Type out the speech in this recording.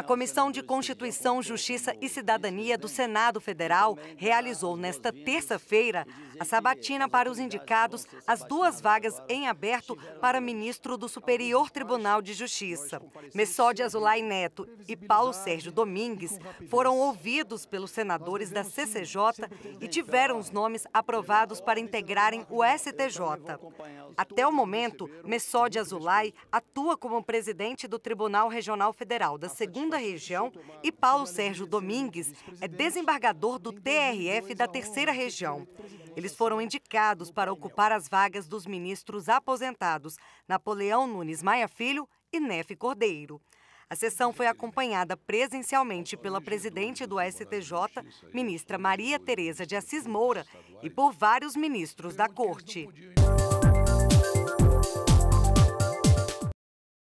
A Comissão de Constituição, Justiça e Cidadania do Senado Federal realizou nesta terça-feira a sabatina para os indicados às duas vagas em aberto para ministro do Superior Tribunal de Justiça. de Azulay Neto e Paulo Sérgio Domingues foram ouvidos pelos senadores da CCJ e tiveram os nomes aprovados para integrarem o STJ. Até o momento, de Azulay atua como presidente do Tribunal Regional Federal da Segunda da região, e Paulo Sérgio Domingues é desembargador do TRF da terceira região. Eles foram indicados para ocupar as vagas dos ministros aposentados Napoleão Nunes Maia Filho e Nefe Cordeiro. A sessão foi acompanhada presencialmente pela presidente do STJ, ministra Maria Tereza de Assis Moura, e por vários ministros da Corte.